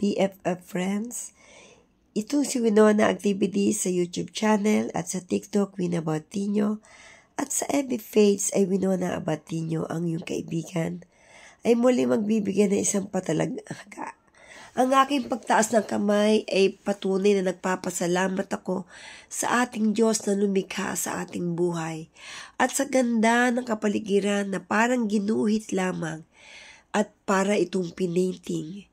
BFF Friends. Ito si Winona Activity sa YouTube channel at sa TikTok Win Abatino at sa FB Fates ay Winona Abatino ang iyong kaibigan ay muli magbibigay ng isang patalaga. Ang aking pagtaas ng kamay ay patunay na nagpapasalamat ako sa ating Diyos na lumikha sa ating buhay at sa ganda ng kapaligiran na parang ginuhit lamang at para itong pinainting.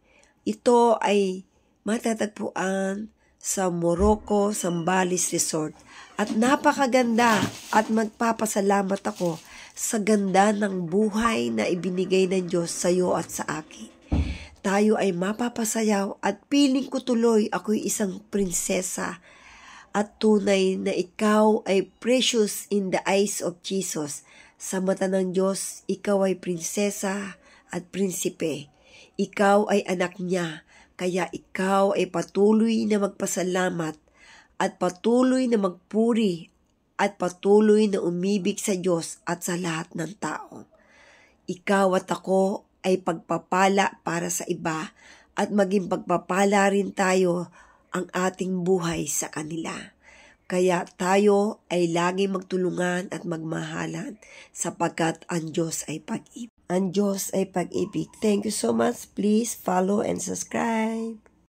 Ito ay matatagpuan sa Morocco Sambales Resort at napakaganda at magpapasalamat ako sa ganda ng buhay na ibinigay ng Diyos sa iyo at sa akin. Tayo ay mapapasayaw at piling ko tuloy ako'y isang prinsesa at tunay na ikaw ay precious in the eyes of Jesus. Sa mata ng Diyos, ikaw ay prinsesa at prinsipe. Ikaw ay anak niya, kaya ikaw ay patuloy na magpasalamat at patuloy na magpuri at patuloy na umibig sa Diyos at sa lahat ng tao. Ikaw at ako ay pagpapala para sa iba at maging pagpapala rin tayo ang ating buhay sa kanila. Kaya tayo ay laging magtulungan at magmahalan sapagkat ang Diyos ay pag-ibig. Ang Diyos ay pag-ibig. Thank you so much. Please follow and subscribe.